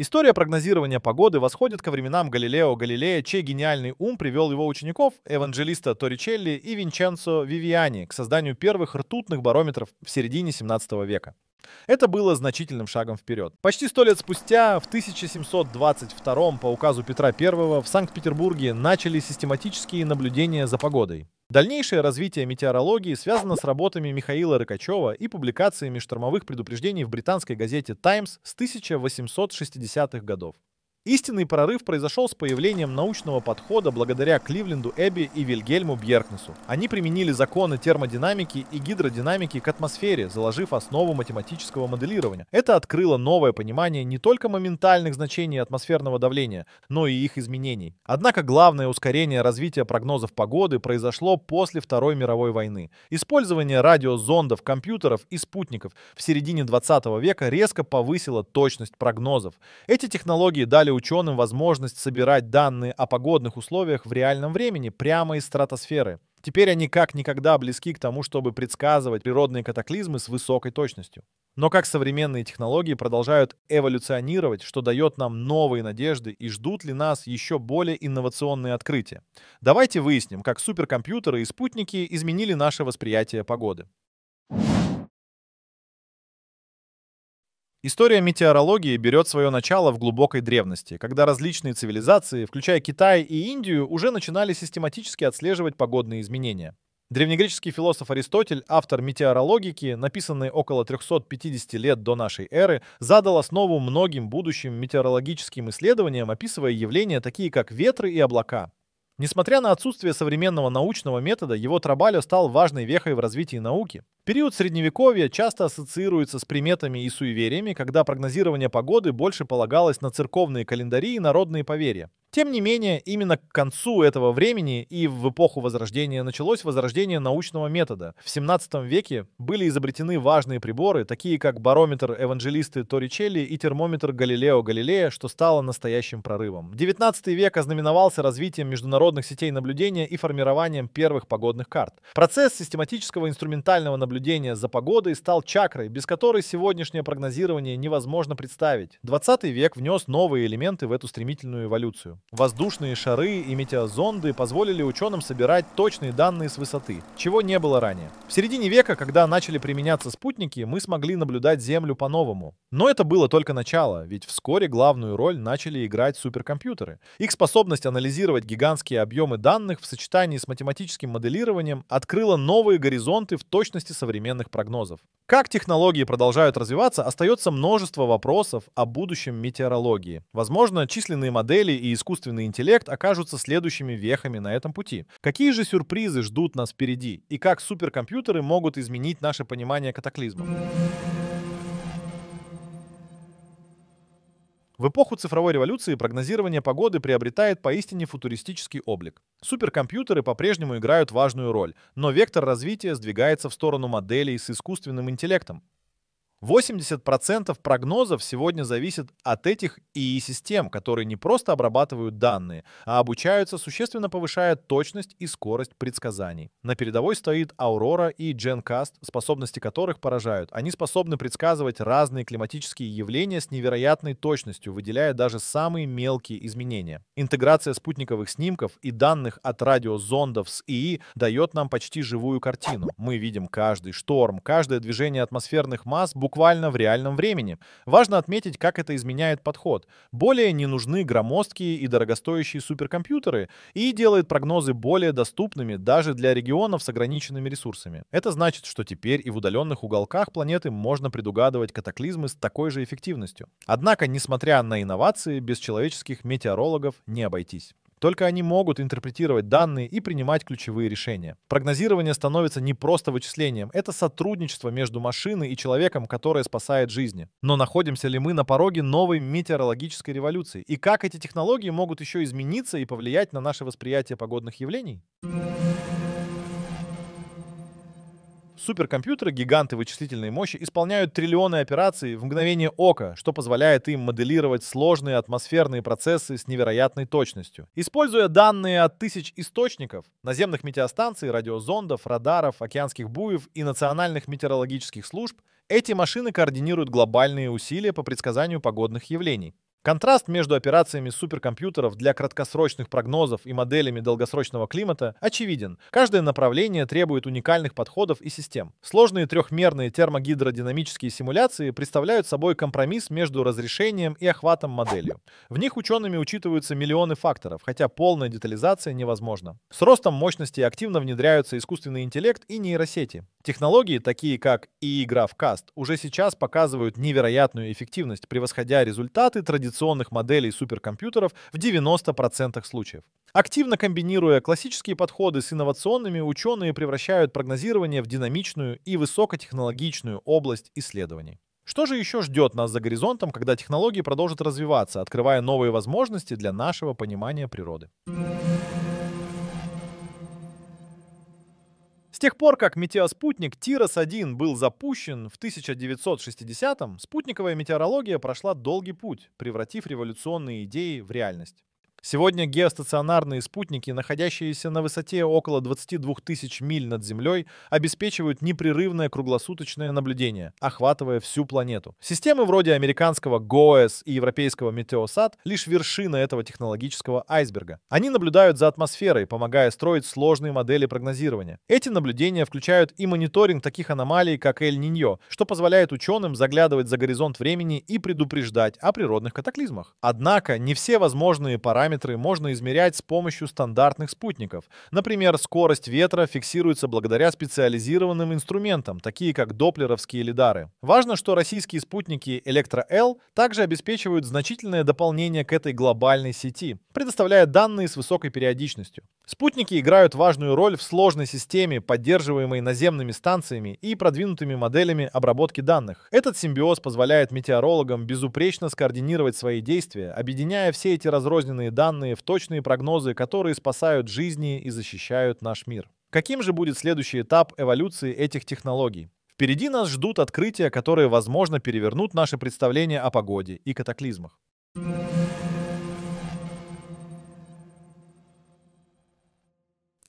История прогнозирования погоды восходит ко временам Галилео Галилея, чей гениальный ум привел его учеников, евангелиста Торичелли и Винченцо Вивиани, к созданию первых ртутных барометров в середине 17 века. Это было значительным шагом вперед. Почти сто лет спустя, в 1722 по указу Петра I в Санкт-Петербурге начали систематические наблюдения за погодой. Дальнейшее развитие метеорологии связано с работами Михаила Рыкачева и публикациями штормовых предупреждений в британской газете «Таймс» с 1860-х годов. Истинный прорыв произошел с появлением научного подхода благодаря Кливленду Эбби и Вильгельму Бьеркнесу. Они применили законы термодинамики и гидродинамики к атмосфере, заложив основу математического моделирования. Это открыло новое понимание не только моментальных значений атмосферного давления, но и их изменений. Однако главное ускорение развития прогнозов погоды произошло после Второй мировой войны. Использование радиозондов, компьютеров и спутников в середине 20 века резко повысило точность прогнозов. Эти технологии дали дали ученым возможность собирать данные о погодных условиях в реальном времени прямо из стратосферы. Теперь они как никогда близки к тому, чтобы предсказывать природные катаклизмы с высокой точностью. Но как современные технологии продолжают эволюционировать, что дает нам новые надежды и ждут ли нас еще более инновационные открытия? Давайте выясним, как суперкомпьютеры и спутники изменили наше восприятие погоды. История метеорологии берет свое начало в глубокой древности, когда различные цивилизации, включая Китай и Индию, уже начинали систематически отслеживать погодные изменения. Древнегреческий философ Аристотель, автор метеорологики, написанный около 350 лет до нашей эры, задал основу многим будущим метеорологическим исследованиям, описывая явления такие как ветры и облака. Несмотря на отсутствие современного научного метода, его трабалю стал важной вехой в развитии науки. Период средневековья часто ассоциируется с приметами и суевериями, когда прогнозирование погоды больше полагалось на церковные календари и народные поверья. Тем не менее, именно к концу этого времени и в эпоху Возрождения началось возрождение научного метода. В 17 веке были изобретены важные приборы, такие как барометр Эванжелисты Торричелли и термометр Галилео Галилея, что стало настоящим прорывом. 19 век ознаменовался развитием международных сетей наблюдения и формированием первых погодных карт. Процесс систематического инструментального наблюдения за погодой стал чакрой, без которой сегодняшнее прогнозирование невозможно представить. 20 век внес новые элементы в эту стремительную эволюцию. Воздушные шары и метеозонды позволили ученым собирать точные данные с высоты, чего не было ранее. В середине века, когда начали применяться спутники, мы смогли наблюдать Землю по-новому. Но это было только начало, ведь вскоре главную роль начали играть суперкомпьютеры. Их способность анализировать гигантские объемы данных в сочетании с математическим моделированием открыла новые горизонты в точности современных прогнозов. Как технологии продолжают развиваться, остается множество вопросов о будущем метеорологии. Возможно, численные модели и искусственные искусственный интеллект окажутся следующими вехами на этом пути. Какие же сюрпризы ждут нас впереди? И как суперкомпьютеры могут изменить наше понимание катаклизма? В эпоху цифровой революции прогнозирование погоды приобретает поистине футуристический облик. Суперкомпьютеры по-прежнему играют важную роль, но вектор развития сдвигается в сторону моделей с искусственным интеллектом. 80% прогнозов сегодня зависит от этих ИИ-систем, которые не просто обрабатывают данные, а обучаются, существенно повышая точность и скорость предсказаний. На передовой стоит Aurora и GenCast, способности которых поражают. Они способны предсказывать разные климатические явления с невероятной точностью, выделяя даже самые мелкие изменения. Интеграция спутниковых снимков и данных от радиозондов с ИИ дает нам почти живую картину. Мы видим каждый шторм, каждое движение атмосферных масс буквально в реальном времени. Важно отметить, как это изменяет подход. Более не нужны громоздкие и дорогостоящие суперкомпьютеры и делает прогнозы более доступными даже для регионов с ограниченными ресурсами. Это значит, что теперь и в удаленных уголках планеты можно предугадывать катаклизмы с такой же эффективностью. Однако, несмотря на инновации, без человеческих метеорологов не обойтись. Только они могут интерпретировать данные и принимать ключевые решения. Прогнозирование становится не просто вычислением, это сотрудничество между машиной и человеком, которое спасает жизни. Но находимся ли мы на пороге новой метеорологической революции? И как эти технологии могут еще измениться и повлиять на наше восприятие погодных явлений? Суперкомпьютеры, гиганты вычислительной мощи, исполняют триллионы операций в мгновение ока, что позволяет им моделировать сложные атмосферные процессы с невероятной точностью. Используя данные от тысяч источников, наземных метеостанций, радиозондов, радаров, океанских буев и национальных метеорологических служб, эти машины координируют глобальные усилия по предсказанию погодных явлений. Контраст между операциями суперкомпьютеров для краткосрочных прогнозов и моделями долгосрочного климата очевиден. Каждое направление требует уникальных подходов и систем. Сложные трехмерные термогидродинамические симуляции представляют собой компромисс между разрешением и охватом моделью. В них учеными учитываются миллионы факторов, хотя полная детализация невозможна. С ростом мощности активно внедряются искусственный интеллект и нейросети. Технологии, такие как и игра в каст, уже сейчас показывают невероятную эффективность, превосходя результаты традиционных традиционных моделей суперкомпьютеров в 90% случаев. Активно комбинируя классические подходы с инновационными, ученые превращают прогнозирование в динамичную и высокотехнологичную область исследований. Что же еще ждет нас за горизонтом, когда технологии продолжат развиваться, открывая новые возможности для нашего понимания природы? тех пор, как метеоспутник Тирос-1 был запущен в 1960-м, спутниковая метеорология прошла долгий путь, превратив революционные идеи в реальность. Сегодня геостационарные спутники, находящиеся на высоте около 22 тысяч миль над Землей, обеспечивают непрерывное круглосуточное наблюдение, охватывая всю планету. Системы вроде американского GOES и европейского Meteosat — лишь вершина этого технологического айсберга. Они наблюдают за атмосферой, помогая строить сложные модели прогнозирования. Эти наблюдения включают и мониторинг таких аномалий, как Эль-Ниньо, что позволяет ученым заглядывать за горизонт времени и предупреждать о природных катаклизмах. Однако не все возможные параметры параметры можно измерять с помощью стандартных спутников. Например, скорость ветра фиксируется благодаря специализированным инструментам, такие как доплеровские лидары. Важно, что российские спутники Электро-Л также обеспечивают значительное дополнение к этой глобальной сети, предоставляя данные с высокой периодичностью. Спутники играют важную роль в сложной системе, поддерживаемой наземными станциями и продвинутыми моделями обработки данных. Этот симбиоз позволяет метеорологам безупречно скоординировать свои действия, объединяя все эти разрозненные данные данные, в точные прогнозы, которые спасают жизни и защищают наш мир. Каким же будет следующий этап эволюции этих технологий? Впереди нас ждут открытия, которые, возможно, перевернут наши представления о погоде и катаклизмах.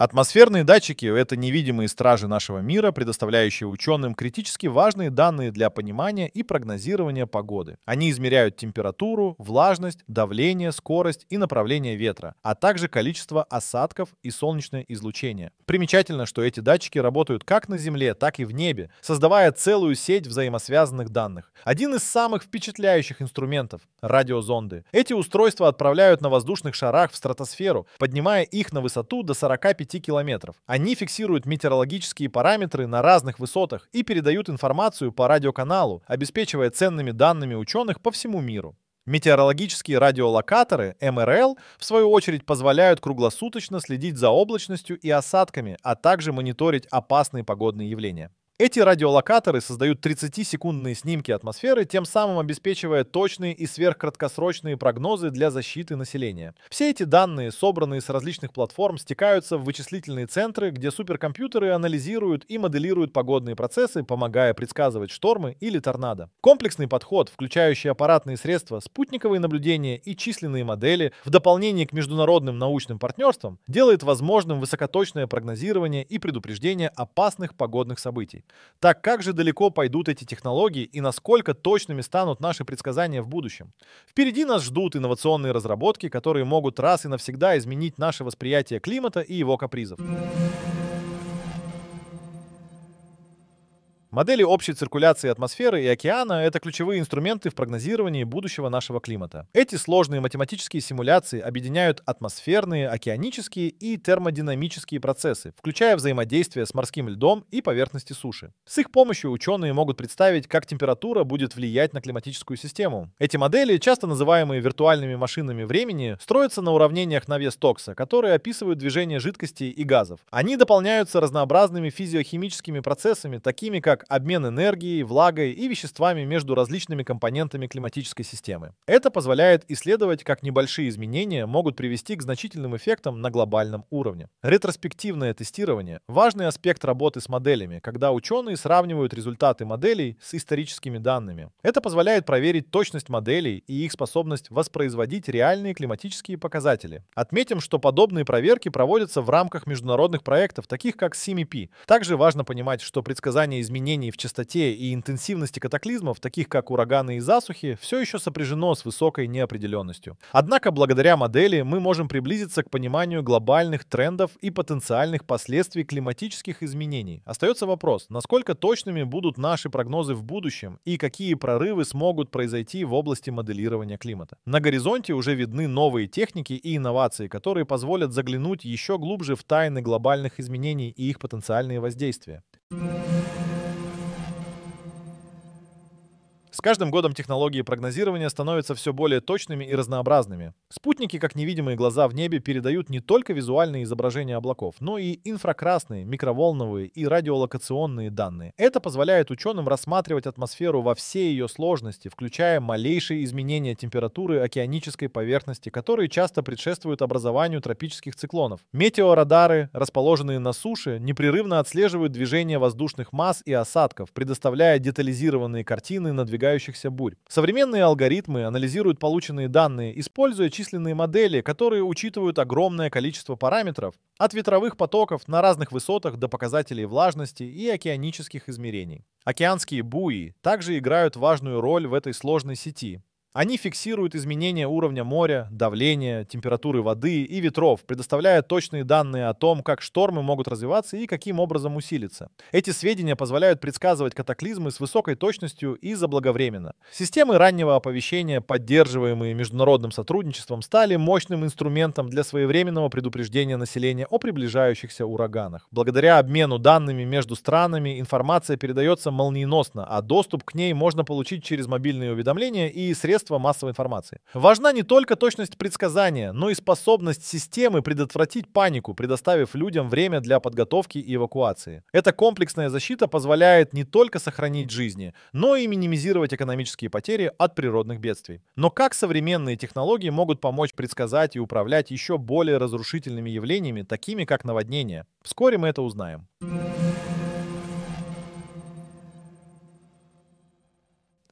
Атмосферные датчики — это невидимые стражи нашего мира, предоставляющие ученым критически важные данные для понимания и прогнозирования погоды. Они измеряют температуру, влажность, давление, скорость и направление ветра, а также количество осадков и солнечное излучение. Примечательно, что эти датчики работают как на Земле, так и в небе, создавая целую сеть взаимосвязанных данных. Один из самых впечатляющих инструментов — радиозонды. Эти устройства отправляют на воздушных шарах в стратосферу, поднимая их на высоту до 45 30 километров. Они фиксируют метеорологические параметры на разных высотах и передают информацию по радиоканалу, обеспечивая ценными данными ученых по всему миру. Метеорологические радиолокаторы, МРЛ, в свою очередь позволяют круглосуточно следить за облачностью и осадками, а также мониторить опасные погодные явления. Эти радиолокаторы создают 30-секундные снимки атмосферы, тем самым обеспечивая точные и сверхкраткосрочные прогнозы для защиты населения. Все эти данные, собранные с различных платформ, стекаются в вычислительные центры, где суперкомпьютеры анализируют и моделируют погодные процессы, помогая предсказывать штормы или торнадо. Комплексный подход, включающий аппаратные средства, спутниковые наблюдения и численные модели, в дополнение к международным научным партнерствам, делает возможным высокоточное прогнозирование и предупреждение опасных погодных событий. Так как же далеко пойдут эти технологии и насколько точными станут наши предсказания в будущем? Впереди нас ждут инновационные разработки, которые могут раз и навсегда изменить наше восприятие климата и его капризов. Модели общей циркуляции атмосферы и океана — это ключевые инструменты в прогнозировании будущего нашего климата. Эти сложные математические симуляции объединяют атмосферные, океанические и термодинамические процессы, включая взаимодействие с морским льдом и поверхности суши. С их помощью ученые могут представить, как температура будет влиять на климатическую систему. Эти модели, часто называемые виртуальными машинами времени, строятся на уравнениях на вес токса, которые описывают движение жидкостей и газов. Они дополняются разнообразными физиохимическими процессами, такими как как обмен энергией, влагой и веществами между различными компонентами климатической системы. Это позволяет исследовать, как небольшие изменения могут привести к значительным эффектам на глобальном уровне. Ретроспективное тестирование – важный аспект работы с моделями, когда ученые сравнивают результаты моделей с историческими данными. Это позволяет проверить точность моделей и их способность воспроизводить реальные климатические показатели. Отметим, что подобные проверки проводятся в рамках международных проектов, таких как CMP. Также важно понимать, что предсказание изменений изменений в частоте и интенсивности катаклизмов, таких как ураганы и засухи, все еще сопряжено с высокой неопределенностью. Однако благодаря модели мы можем приблизиться к пониманию глобальных трендов и потенциальных последствий климатических изменений. Остается вопрос, насколько точными будут наши прогнозы в будущем и какие прорывы смогут произойти в области моделирования климата. На горизонте уже видны новые техники и инновации, которые позволят заглянуть еще глубже в тайны глобальных изменений и их потенциальные воздействия. Thank you С каждым годом технологии прогнозирования становятся все более точными и разнообразными. Спутники, как невидимые глаза в небе, передают не только визуальные изображения облаков, но и инфракрасные, микроволновые и радиолокационные данные. Это позволяет ученым рассматривать атмосферу во всей ее сложности, включая малейшие изменения температуры океанической поверхности, которые часто предшествуют образованию тропических циклонов. Метеорадары, расположенные на суше, непрерывно отслеживают движение воздушных масс и осадков, предоставляя детализированные картины надвигающихся надвигающихся бурь. Современные алгоритмы анализируют полученные данные, используя численные модели, которые учитывают огромное количество параметров, от ветровых потоков на разных высотах до показателей влажности и океанических измерений. Океанские буи также играют важную роль в этой сложной сети, они фиксируют изменения уровня моря, давления, температуры воды и ветров, предоставляя точные данные о том, как штормы могут развиваться и каким образом усилиться. Эти сведения позволяют предсказывать катаклизмы с высокой точностью и заблаговременно. Системы раннего оповещения, поддерживаемые международным сотрудничеством, стали мощным инструментом для своевременного предупреждения населения о приближающихся ураганах. Благодаря обмену данными между странами информация передается молниеносно, а доступ к ней можно получить через мобильные уведомления и средства средства массовой информации. Важна не только точность предсказания, но и способность системы предотвратить панику, предоставив людям время для подготовки и эвакуации. Эта комплексная защита позволяет не только сохранить жизни, но и минимизировать экономические потери от природных бедствий. Но как современные технологии могут помочь предсказать и управлять еще более разрушительными явлениями, такими как наводнения? Вскоре мы это узнаем.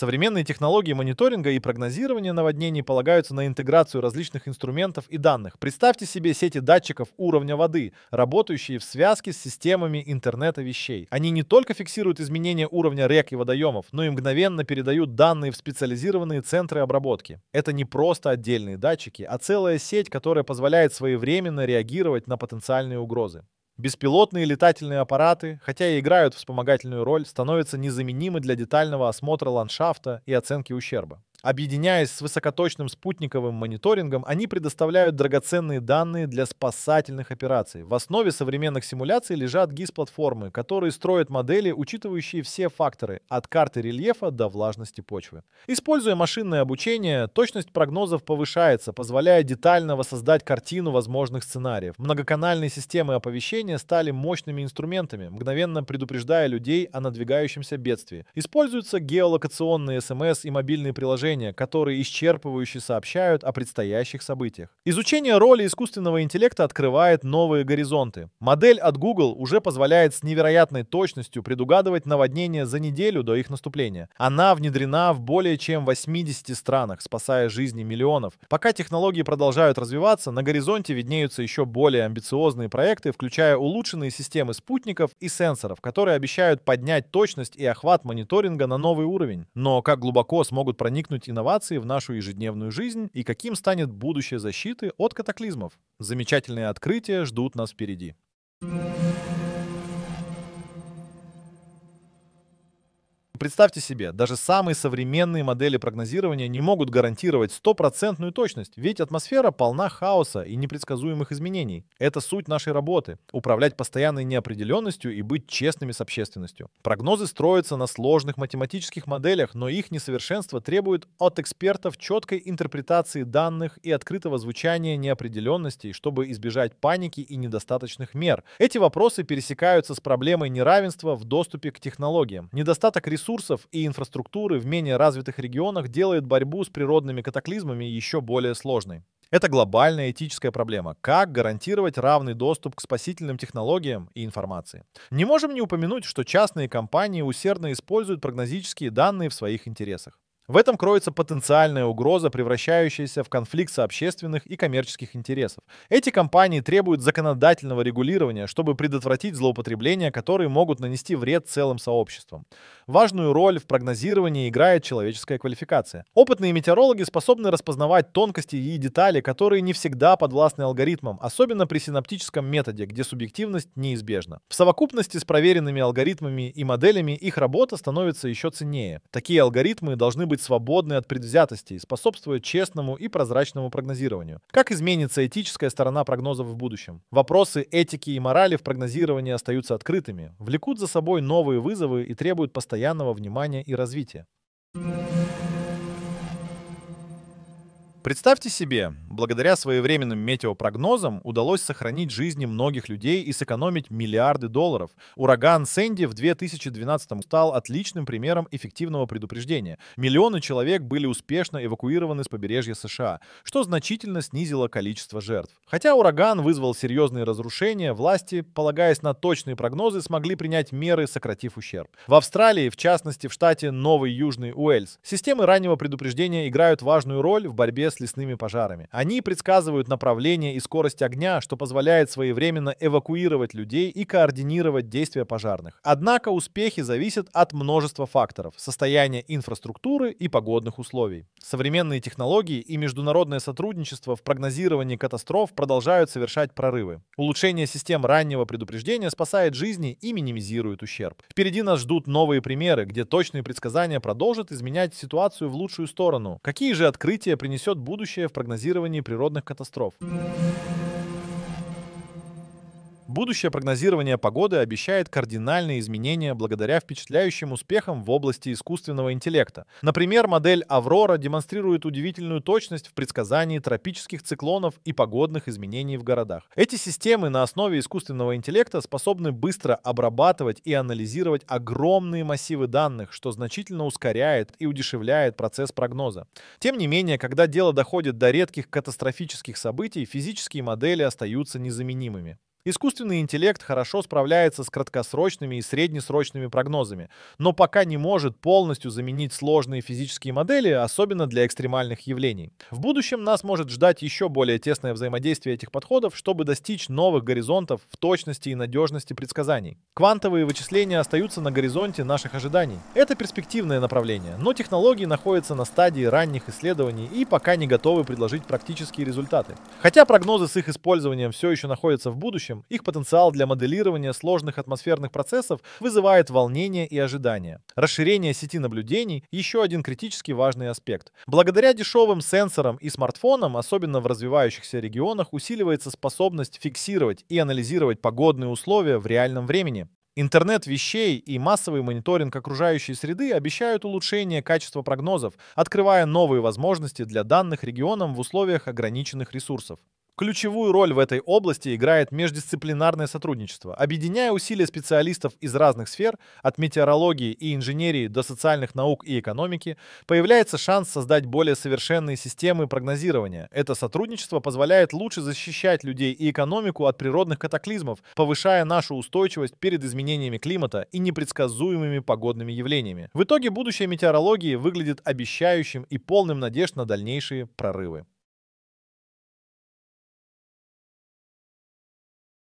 Современные технологии мониторинга и прогнозирования наводнений полагаются на интеграцию различных инструментов и данных. Представьте себе сети датчиков уровня воды, работающие в связке с системами интернета вещей. Они не только фиксируют изменения уровня рек и водоемов, но и мгновенно передают данные в специализированные центры обработки. Это не просто отдельные датчики, а целая сеть, которая позволяет своевременно реагировать на потенциальные угрозы. Беспилотные летательные аппараты, хотя и играют вспомогательную роль, становятся незаменимы для детального осмотра ландшафта и оценки ущерба. Объединяясь с высокоточным спутниковым мониторингом, они предоставляют драгоценные данные для спасательных операций. В основе современных симуляций лежат ГИС-платформы, которые строят модели, учитывающие все факторы – от карты рельефа до влажности почвы. Используя машинное обучение, точность прогнозов повышается, позволяя детально воссоздать картину возможных сценариев. Многоканальные системы оповещения стали мощными инструментами, мгновенно предупреждая людей о надвигающемся бедствии. Используются геолокационные СМС и мобильные приложения приложения, которые исчерпывающе сообщают о предстоящих событиях. Изучение роли искусственного интеллекта открывает новые горизонты. Модель от Google уже позволяет с невероятной точностью предугадывать наводнения за неделю до их наступления. Она внедрена в более чем 80 странах, спасая жизни миллионов. Пока технологии продолжают развиваться, на горизонте виднеются еще более амбициозные проекты, включая улучшенные системы спутников и сенсоров, которые обещают поднять точность и охват мониторинга на новый уровень. Но как глубоко смогут проникнуть втянуть инновации в нашу ежедневную жизнь и каким станет будущее защиты от катаклизмов. Замечательные открытия ждут нас впереди. thank Представьте себе, даже самые современные модели прогнозирования не могут гарантировать стопроцентную точность, ведь атмосфера полна хаоса и непредсказуемых изменений. Это суть нашей работы – управлять постоянной неопределенностью и быть честными с общественностью. Прогнозы строятся на сложных математических моделях, но их несовершенство требует от экспертов четкой интерпретации данных и открытого звучания неопределенностей, чтобы избежать паники и недостаточных мер. Эти вопросы пересекаются с проблемой неравенства в доступе к технологиям. Недостаток ресурсов ресурсов и инфраструктуры в менее развитых регионах делает борьбу с природными катаклизмами еще более сложной. Это глобальная этическая проблема. Как гарантировать равный доступ к спасительным технологиям и информации? Не можем не упомянуть, что частные компании усердно используют прогнозические данные в своих интересах. В этом кроется потенциальная угроза, превращающаяся в конфликт общественных и коммерческих интересов. Эти компании требуют законодательного регулирования, чтобы предотвратить злоупотребления, которые могут нанести вред целым сообществам. Важную роль в прогнозировании играет человеческая квалификация. Опытные метеорологи способны распознавать тонкости и детали, которые не всегда подвластны алгоритмам, особенно при синаптическом методе, где субъективность неизбежна. В совокупности с проверенными алгоритмами и моделями их работа становится еще ценнее. Такие алгоритмы должны быть быть свободной от предвзятостей, способствуя честному и прозрачному прогнозированию. Как изменится этическая сторона прогнозов в будущем? Вопросы этики и морали в прогнозировании остаются открытыми, влекут за собой новые вызовы и требуют постоянного внимания и развития. Представьте себе, благодаря своевременным метеопрогнозам удалось сохранить жизни многих людей и сэкономить миллиарды долларов. Ураган Сэнди в 2012 стал отличным примером эффективного предупреждения. Миллионы человек были успешно эвакуированы с побережья США, что значительно снизило количество жертв. Хотя ураган вызвал серьезные разрушения, власти, полагаясь на точные прогнозы, смогли принять меры, сократив ущерб. В Австралии, в частности в штате Новый Южный Уэльс, системы раннего предупреждения играют важную роль в борьбе с лесными пожарами. Они предсказывают направление и скорость огня, что позволяет своевременно эвакуировать людей и координировать действия пожарных. Однако успехи зависят от множества факторов – состояния инфраструктуры и погодных условий. Современные технологии и международное сотрудничество в прогнозировании катастроф продолжают совершать прорывы. Улучшение систем раннего предупреждения спасает жизни и минимизирует ущерб. Впереди нас ждут новые примеры, где точные предсказания продолжат изменять ситуацию в лучшую сторону. Какие же открытия принесет будущее в прогнозировании природных катастроф. Будущее прогнозирование погоды обещает кардинальные изменения благодаря впечатляющим успехам в области искусственного интеллекта. Например, модель «Аврора» демонстрирует удивительную точность в предсказании тропических циклонов и погодных изменений в городах. Эти системы на основе искусственного интеллекта способны быстро обрабатывать и анализировать огромные массивы данных, что значительно ускоряет и удешевляет процесс прогноза. Тем не менее, когда дело доходит до редких катастрофических событий, физические модели остаются незаменимыми. Искусственный интеллект хорошо справляется с краткосрочными и среднесрочными прогнозами, но пока не может полностью заменить сложные физические модели, особенно для экстремальных явлений. В будущем нас может ждать еще более тесное взаимодействие этих подходов, чтобы достичь новых горизонтов в точности и надежности предсказаний. Квантовые вычисления остаются на горизонте наших ожиданий. Это перспективное направление, но технологии находятся на стадии ранних исследований и пока не готовы предложить практические результаты. Хотя прогнозы с их использованием все еще находятся в будущем, будущем. Их потенциал для моделирования сложных атмосферных процессов вызывает волнение и ожидания. Расширение сети наблюдений – еще один критически важный аспект. Благодаря дешевым сенсорам и смартфонам, особенно в развивающихся регионах, усиливается способность фиксировать и анализировать погодные условия в реальном времени. Интернет вещей и массовый мониторинг окружающей среды обещают улучшение качества прогнозов, открывая новые возможности для данных регионам в условиях ограниченных ресурсов. Ключевую роль в этой области играет междисциплинарное сотрудничество. Объединяя усилия специалистов из разных сфер, от метеорологии и инженерии до социальных наук и экономики, появляется шанс создать более совершенные системы прогнозирования. Это сотрудничество позволяет лучше защищать людей и экономику от природных катаклизмов, повышая нашу устойчивость перед изменениями климата и непредсказуемыми погодными явлениями. В итоге будущее метеорологии выглядит обещающим и полным надежд на дальнейшие прорывы.